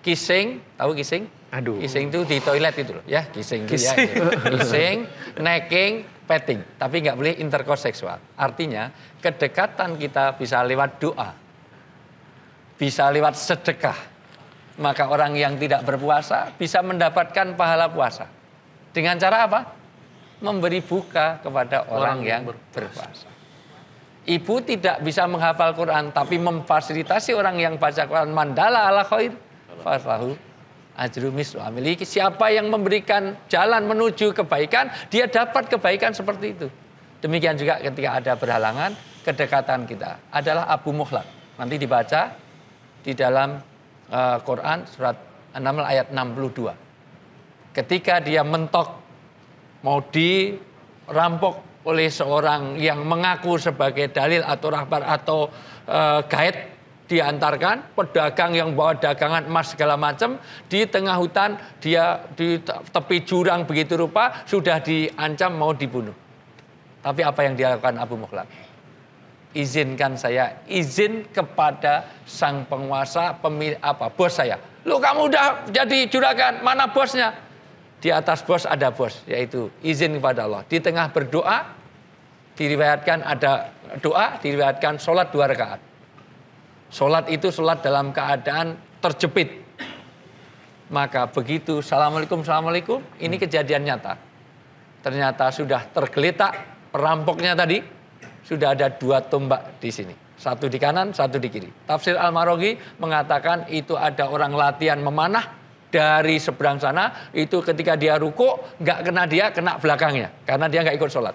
Speaker 2: Kissing, tahu kissing? Aduh. Kissing itu di toilet itu loh, ya kissing. Kissing, ya, ya. kissing necking, petting. Tapi nggak boleh intercourse seksual. Artinya kedekatan kita bisa lewat doa, bisa lewat sedekah. Maka orang yang tidak berpuasa bisa mendapatkan pahala puasa. Dengan cara apa? Memberi buka kepada orang, orang yang berpuasa. berpuasa ibu tidak bisa menghafal Quran tapi memfasilitasi orang yang baca Quran mandala ala khair fasahu ajru mislu amiliki siapa yang memberikan jalan menuju kebaikan dia dapat kebaikan seperti itu demikian juga ketika ada berhalangan kedekatan kita adalah Abu Muhlak nanti dibaca di dalam uh, Quran surat An-Naml ayat 62 ketika dia mentok mau dirampok oleh seorang yang mengaku sebagai dalil atau rahbar atau uh, eh, guide diantarkan pedagang yang bawa dagangan emas segala macam di tengah hutan dia di tepi jurang begitu rupa sudah diancam mau dibunuh. Tapi apa yang dilakukan Abu Mukhlab? Izinkan saya izin kepada sang penguasa pemilik apa bos saya. Lu kamu udah jadi juragan, mana bosnya? Di atas bos ada bos, yaitu izin kepada Allah. Di tengah berdoa, diriwayatkan ada doa, diriwayatkan sholat dua rakaat. Sholat itu sholat dalam keadaan terjepit. Maka begitu, Assalamualaikum, Assalamualaikum, ini kejadian nyata. Ternyata sudah tergeletak, perampoknya tadi, sudah ada dua tombak di sini. Satu di kanan, satu di kiri. Tafsir Al-Marogi mengatakan itu ada orang latihan memanah, dari seberang sana itu ketika dia ruko nggak kena dia kena belakangnya karena dia nggak ikut sholat.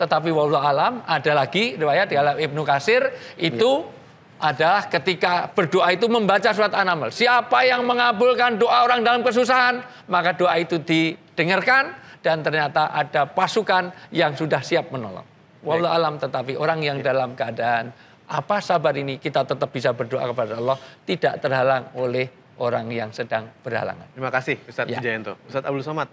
Speaker 2: Tetapi wallahu alam ada lagi riwayat di ya, alam Ibnu Kasir itu ya. adalah ketika berdoa itu membaca surat An-Naml. Siapa yang mengabulkan doa orang dalam kesusahan, maka doa itu didengarkan dan ternyata ada pasukan yang sudah siap menolong. Wallahu alam tetapi orang yang ya. dalam keadaan apa sabar ini kita tetap bisa berdoa kepada Allah tidak terhalang oleh orang yang sedang berhalangan.
Speaker 1: Terima kasih Ustadz ya. Jayanto. Ustadz Abdul Somad,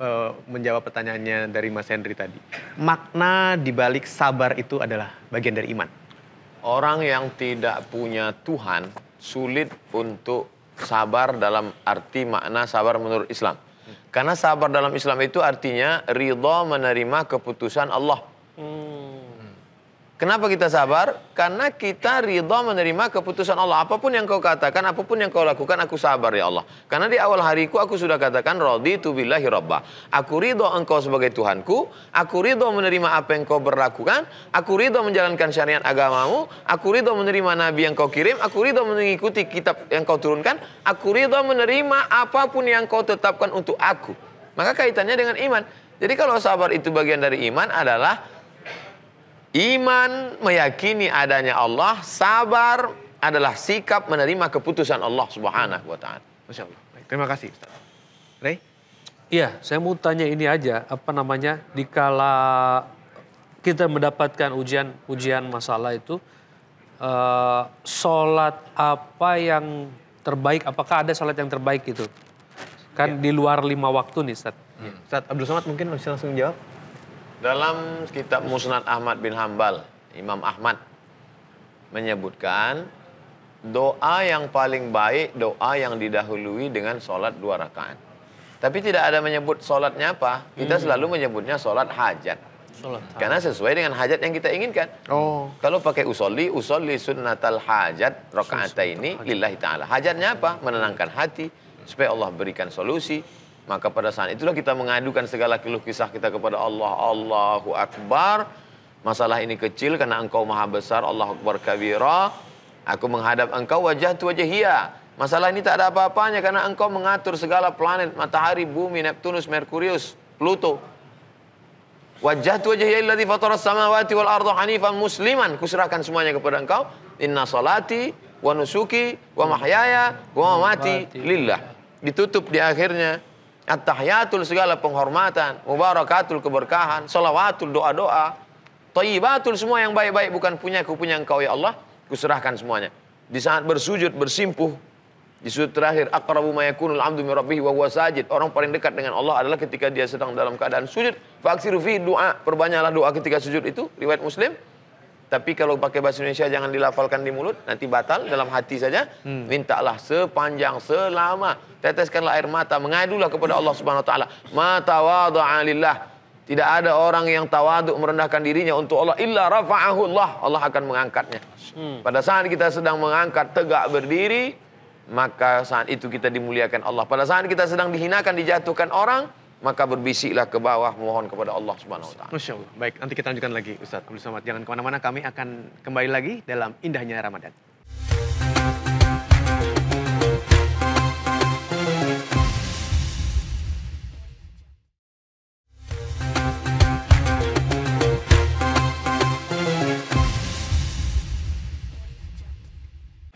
Speaker 1: eh, menjawab pertanyaannya dari Mas Hendri tadi.
Speaker 2: Makna
Speaker 1: dibalik sabar itu adalah bagian dari iman.
Speaker 3: Orang yang tidak punya Tuhan sulit untuk sabar dalam arti makna sabar menurut Islam. Karena sabar dalam Islam itu artinya ridho menerima keputusan Allah. Hmm. Kenapa kita sabar? Karena kita ridho menerima keputusan Allah. Apapun yang kau katakan, apapun yang kau lakukan, aku sabar ya Allah. Karena di awal hariku aku sudah katakan, tu billahi robba. Aku ridho engkau sebagai Tuhanku. Aku ridho menerima apa yang kau berlakukan. Aku ridho menjalankan syariat agamamu. Aku ridho menerima nabi yang kau kirim. Aku ridho mengikuti kitab yang kau turunkan. Aku ridho menerima apapun yang kau tetapkan untuk aku. Maka kaitannya dengan iman. Jadi kalau sabar itu bagian dari iman adalah Iman meyakini adanya Allah, sabar adalah sikap menerima keputusan Allah Subhanahu wa taala. Masya Allah. Baik,
Speaker 4: terima kasih Ustaz. Ray? Iya, saya mau tanya ini aja, apa namanya? Dikala kita mendapatkan ujian ujian masalah itu uh, sholat apa yang terbaik? Apakah ada sholat yang terbaik itu? Kan ya. di luar lima waktu nih, Ustaz. Hmm. Ustaz Abdul Somad mungkin bisa langsung jawab.
Speaker 3: Dalam kitab Musnad Ahmad bin Hambal, Imam Ahmad menyebutkan doa yang paling baik doa yang didahului dengan sholat dua rakaat. Tapi tidak ada menyebut sholatnya apa. Kita hmm. selalu menyebutnya sholat hajat.
Speaker 4: Sholat Karena
Speaker 3: sesuai dengan hajat yang kita inginkan. Oh. Kalau pakai usolli, usolli sunnatal hajat rakaat ini lillahi ta'ala. Hajatnya apa? Menenangkan hati supaya Allah berikan solusi maka pada saat itulah kita mengadukan segala keluh kisah kita kepada Allah. Allahu Akbar. Masalah ini kecil karena engkau maha besar. Allah Akbar kabira. Aku menghadap engkau wajah tu hiya. Masalah ini tak ada apa-apanya karena engkau mengatur segala planet, matahari, bumi, Neptunus, Merkurius, Pluto. Wajah tu wajahia illadhi fataras samawati wal ardu hanifan musliman. Kuserahkan semuanya kepada engkau. Inna salati wa nusuki wa mahyaya wa mati lillah. Ditutup di akhirnya At-tahiyatul segala penghormatan, mubarakatul keberkahan, salawatul doa-doa, thayyibatul semua yang baik-baik bukan punya ku punya engkau ya Allah, kuserahkan semuanya. Di saat bersujud bersimpuh di sujud terakhir aqrabu ma yakunul abdu min rabbih wa huwa sajid. Orang paling dekat dengan Allah adalah ketika dia sedang dalam keadaan sujud. Faksiru fi du'a, perbanyaklah doa ketika sujud itu riwayat Muslim. Tapi kalau pakai bahasa Indonesia jangan dilafalkan di mulut, nanti batal dalam hati saja. Hmm. Mintalah sepanjang selama teteskanlah air mata, mengadulah kepada Allah Subhanahu wa taala. Ma tawadha'a lillah. Tidak ada orang yang tawaduk merendahkan dirinya untuk Allah illa rafa'ahu Allah. Allah akan mengangkatnya. Hmm. Pada saat kita sedang mengangkat tegak berdiri, maka saat itu kita dimuliakan Allah. Pada saat kita sedang dihinakan, dijatuhkan orang, maka berbisiklah ke bawah mohon kepada Allah Subhanahu wa taala.
Speaker 1: Masyaallah. Baik, nanti kita lanjutkan lagi Ustaz Abdul Somad. Jangan kemana-mana, kami akan kembali lagi dalam indahnya Ramadan.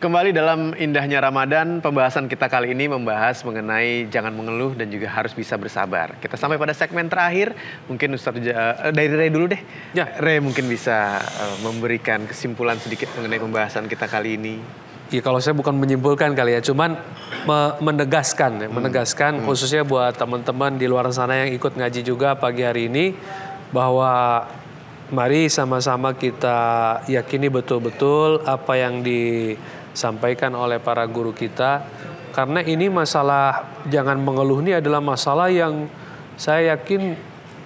Speaker 1: Kembali dalam indahnya Ramadan, pembahasan kita kali ini membahas mengenai jangan mengeluh dan juga harus bisa bersabar. Kita sampai pada segmen terakhir, mungkin Ustaz uh, eh, dari Ray dulu deh.
Speaker 4: Ya. Ray mungkin bisa uh, memberikan kesimpulan sedikit mengenai pembahasan kita kali ini. Ya kalau saya bukan menyimpulkan kali ya, cuman me menegaskan, ya, hmm. menegaskan hmm. khususnya buat teman-teman di luar sana yang ikut ngaji juga pagi hari ini bahwa mari sama-sama kita yakini betul-betul apa yang di disampaikan oleh para guru kita karena ini masalah jangan mengeluh ini adalah masalah yang saya yakin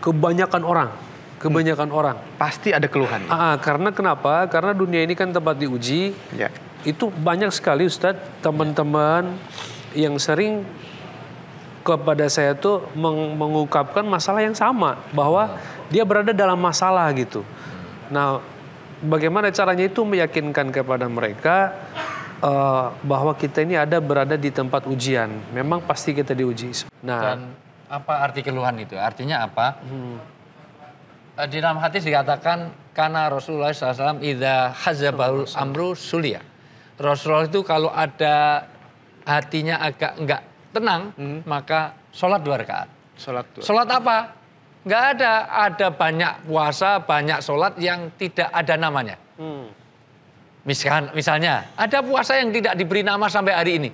Speaker 4: kebanyakan orang kebanyakan hmm. orang
Speaker 1: pasti ada keluhan
Speaker 4: Aa, ah, ah, karena kenapa karena dunia ini kan tempat diuji ya. itu banyak sekali Ustadz teman-teman yang sering kepada saya tuh meng mengungkapkan masalah yang sama bahwa dia berada dalam masalah gitu. Nah, bagaimana caranya itu meyakinkan kepada mereka uh, bahwa kita ini ada berada di tempat ujian. Memang pasti kita diuji. Nah, dan
Speaker 2: apa arti keluhan itu? Artinya apa? Hmm. Eh, di dalam hadis dikatakan karena Rasulullah SAW ida hazabul amru sulia. Rasulullah itu kalau ada hatinya agak enggak tenang, hmm. maka sholat dua rakaat. Sholat Sholat apa? Enggak ada. Ada banyak puasa, banyak sholat yang tidak ada namanya. Hmm. Misalkan, misalnya, ada puasa yang tidak diberi nama sampai hari ini.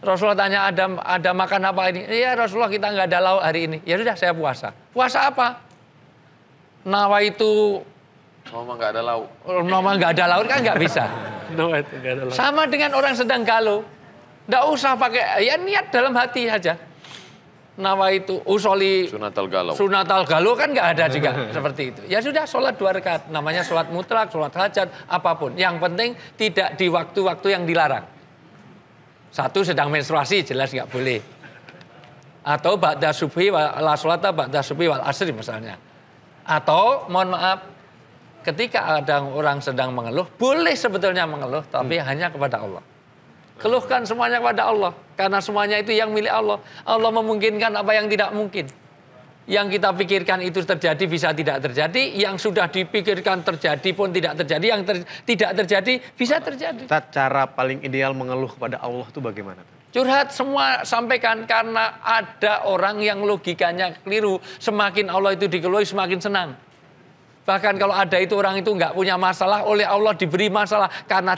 Speaker 2: Rasulullah tanya ada ada makan apa ini? Iya Rasulullah kita nggak ada lauk hari ini. Ya sudah saya puasa. Puasa apa? Nawa itu
Speaker 4: Nama nggak ada lauk. Nama nggak ada lauk kan nggak bisa. Nama itu ada lauk. Sama
Speaker 2: dengan orang sedang galau. Nggak usah pakai, ya niat dalam hati aja nawa itu usoli sunatal galau sunatal galau kan nggak ada juga seperti itu ya sudah sholat dua rakaat namanya sholat mutlak sholat hajat apapun yang penting tidak di waktu-waktu yang dilarang satu sedang menstruasi jelas nggak boleh atau ba'da subhi wa la sholata ba'da subhi wal asri misalnya atau mohon maaf ketika ada orang sedang mengeluh boleh sebetulnya mengeluh tapi hmm. hanya kepada Allah Keluhkan semuanya kepada Allah. Karena semuanya itu yang milik Allah. Allah memungkinkan apa yang tidak mungkin. Yang kita pikirkan itu terjadi bisa tidak terjadi. Yang sudah dipikirkan terjadi pun tidak terjadi. Yang ter, tidak terjadi bisa terjadi. Cara paling ideal mengeluh kepada Allah itu bagaimana? Curhat semua sampaikan karena ada orang yang logikanya keliru. Semakin Allah itu dikeluhi semakin senang. Bahkan kalau ada itu orang itu nggak punya masalah, oleh Allah diberi masalah. Karena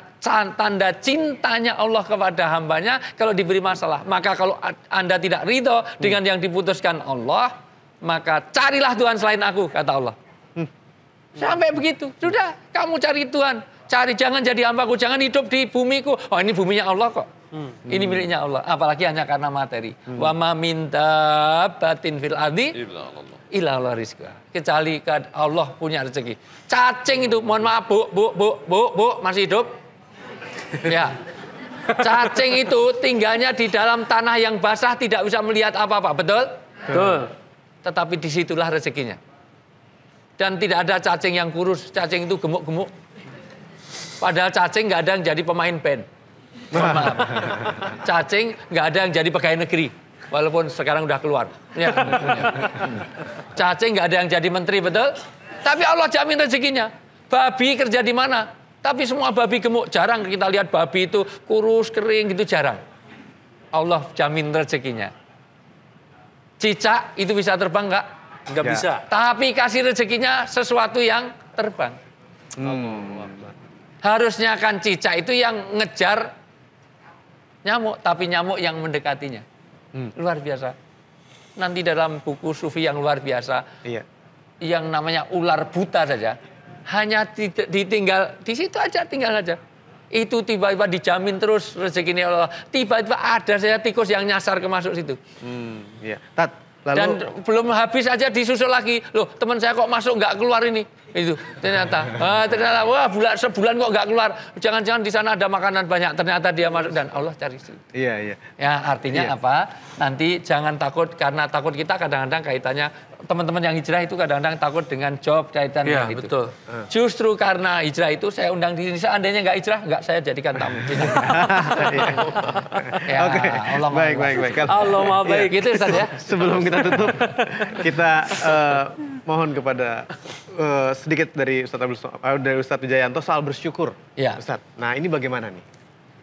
Speaker 2: tanda cintanya Allah kepada hambanya, kalau diberi masalah. Maka kalau Anda tidak ridho dengan yang diputuskan Allah, maka carilah Tuhan selain aku, kata Allah. Hmm. Sampai begitu. Sudah, kamu cari Tuhan. Cari, jangan jadi hambaku, jangan hidup di bumiku. Oh ini buminya Allah kok. Hmm. Ini miliknya Allah, apalagi hanya karena materi. Hmm. Wa ma minta batin fil adi, ilah Allah rizqa. Kecuali Allah punya rezeki. Cacing itu, mohon maaf Bu, Bu, Bu, Bu, Bu, masih hidup? ya. Cacing itu tinggalnya di dalam tanah yang basah tidak bisa melihat apa-apa, betul? Betul. Tetapi disitulah rezekinya. Dan tidak ada cacing yang kurus, cacing itu gemuk-gemuk. Padahal cacing nggak ada yang jadi pemain band. Cacing nggak ada yang jadi pegawai negeri. Walaupun sekarang udah keluar. Ya, Cacing nggak ada yang jadi menteri, betul? Tapi Allah jamin rezekinya. Babi kerja di mana? Tapi semua babi gemuk. Jarang kita lihat babi itu kurus, kering, gitu jarang. Allah jamin rezekinya. Cicak itu bisa terbang nggak? Nggak ya. bisa. Tapi kasih rezekinya sesuatu yang terbang.
Speaker 4: Hmm.
Speaker 2: Harusnya kan cicak itu yang ngejar nyamuk tapi nyamuk yang mendekatinya hmm. luar biasa nanti dalam buku sufi yang luar biasa iya. yang namanya ular buta saja hanya ditinggal di situ aja tinggal aja itu tiba-tiba dijamin terus rezekinya Allah tiba-tiba ada saya tikus yang nyasar ke masuk situ
Speaker 4: hmm, iya.
Speaker 2: Tat, Lalu, dan belum habis aja disusul lagi. Loh, teman saya kok masuk nggak keluar ini? Itu ternyata. Ah, ternyata wah bulan sebulan kok nggak keluar. Jangan-jangan di sana ada makanan banyak. Ternyata dia masuk dan Allah cari Iya, iya. Ya, artinya iya. apa? Nanti jangan takut karena takut kita kadang-kadang kaitannya teman-teman yang hijrah itu kadang-kadang takut dengan job kaitan ya, itu betul. Justru karena hijrah itu saya undang di sini seandainya nggak hijrah nggak saya jadikan tamu. Gitu. Iya.
Speaker 1: ya, Oke. Allah baik, baik, baik, baik. Allah mau iya. baik ya. itu Ustaz ya. Sebelum kita tutup kita uh, mohon kepada uh, sedikit dari Ustaz Abdul uh, dari Ustaz Wijayanto soal bersyukur.
Speaker 2: Ya. Ustaz. Nah, ini bagaimana nih?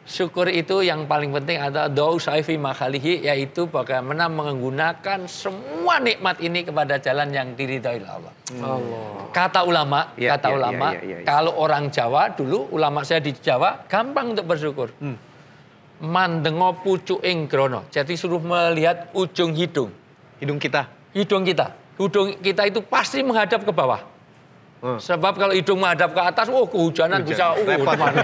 Speaker 2: Syukur itu yang paling penting ada doa saifi makhalihi yaitu bagaimana menggunakan semua nikmat ini kepada jalan yang diridhoi Allah. Hmm. Allah. Kata ulama, ya, kata ya, ya ulama, ya, ya, ya, ya. kalau orang Jawa dulu ulama saya di Jawa gampang untuk bersyukur. Hmm. Mandengo ing krono. Jadi suruh melihat ujung hidung. Hidung kita. Hidung kita. Hidung kita itu pasti menghadap ke bawah Hmm. Sebab kalau hidung menghadap ke atas, oh kehujanan Hujan. bisa uh, kemana.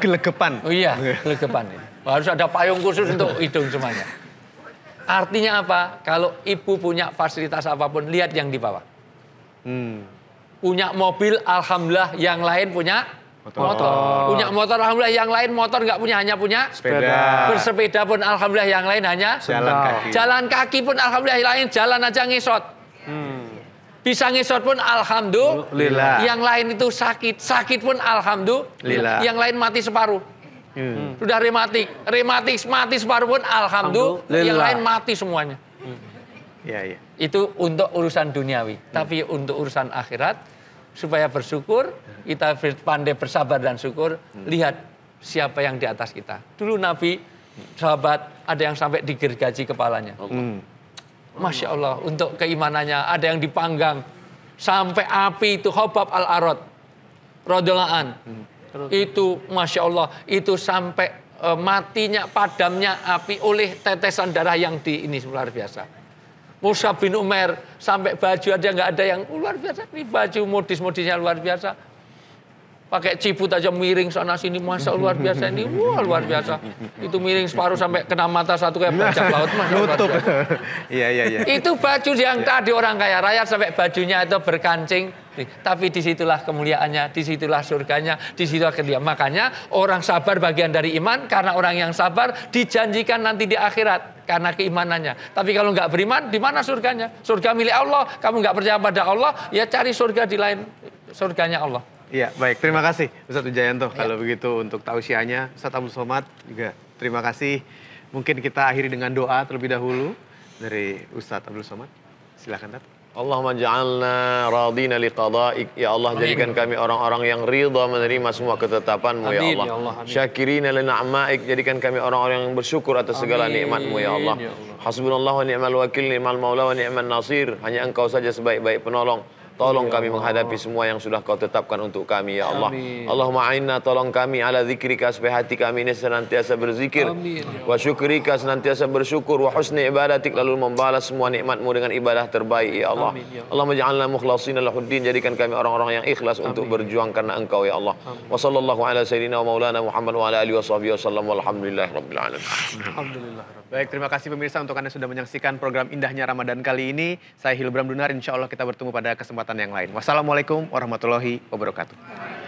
Speaker 2: gelegepan. Oh, iya, gelegepan. Harus ada payung khusus untuk hidung semuanya. Artinya apa? Kalau ibu punya fasilitas apapun, lihat yang di bawah. Hmm. Punya mobil, alhamdulillah yang lain punya motor. motor. Oh. Punya motor, alhamdulillah yang lain motor nggak punya, hanya punya sepeda. Bersepeda pun alhamdulillah yang lain hanya jalan kaki. Jalan kaki pun alhamdulillah yang lain jalan aja ngisot. Bisa ngesot pun alhamdulillah. Yang lain itu sakit, sakit pun alhamdulillah. Yang lain mati separuh. Hmm. hmm. Sudah rematik, rematik mati separuh pun alhamdulillah. Yang lain mati semuanya. Hmm. Ya, ya. Itu untuk urusan duniawi, hmm. tapi untuk urusan akhirat supaya bersyukur, kita pandai bersabar dan syukur, hmm. lihat siapa yang di atas kita. Dulu Nabi, sahabat, ada yang sampai digergaji kepalanya. Hmm. Masya Allah untuk keimanannya ada yang dipanggang sampai api itu hobab al arad rodolaan hmm. itu masya Allah itu sampai uh, matinya padamnya api oleh tetesan darah yang di ini luar biasa Musa bin Umar sampai baju ada nggak ada yang luar biasa ini baju modis-modisnya luar biasa pakai ciput aja miring sana sini masa luar biasa ini wah luar biasa itu miring separuh sampai kena mata satu kayak bajak laut mas nutup
Speaker 4: iya iya iya itu
Speaker 2: baju yang iya. tadi orang kaya raya sampai bajunya itu berkancing tapi disitulah kemuliaannya, disitulah surganya, disitulah kedia. Makanya orang sabar bagian dari iman, karena orang yang sabar dijanjikan nanti di akhirat karena keimanannya. Tapi kalau nggak beriman, di mana surganya? Surga milik Allah. Kamu nggak percaya pada Allah, ya cari surga di lain surganya Allah.
Speaker 1: Iya, baik. Terima iya. kasih Ustadz Wijayanto ya. kalau begitu untuk tausiahnya. Ustadz Abdul Somad juga terima kasih. Mungkin kita akhiri dengan doa terlebih dahulu dari
Speaker 3: Ustadz Abdul Somad. Silakan, datang. Allahumma ja'alna radina liqadaik ya Allah jadikan kami orang-orang yang ridha menerima semua ketetapanmu ya Amin, ya Allah, ya Allah. syakirina lina'ma'ik. jadikan kami orang-orang yang bersyukur atas segala nikmatmu ya Allah. ya Allah Hasbunallah wa ni'mal wakil ni'mal maula wa ni'mal nasir hanya engkau saja sebaik-baik penolong Tolong kami ya menghadapi semua yang sudah kau tetapkan untuk kami ya Allah. Allahumma aina, tolong kami ala zikrika supaya hati kami ini senantiasa berzikir. Ya wa syukrika senantiasa bersyukur wa husni ibadatik lalu membalas semua nikmatmu dengan ibadah terbaik ya Allah. Ya Allah menjadikanlah mukhlasin lahuddin jadikan kami orang-orang yang ikhlas untuk berjuang karena engkau ya Allah. Wa sallallahu ala sayyidina wa maulana Muhammad wa ala alihi wa sahbihi wasallam walhamdulillahirabbil alamin.
Speaker 1: Alhamdulillah. Baik, terima kasih pemirsa untuk Anda sudah menyaksikan program Indahnya Ramadan kali ini. Saya Hilbram Dunar, insya Allah kita bertemu pada kesempatan yang lain. Wassalamualaikum warahmatullahi wabarakatuh.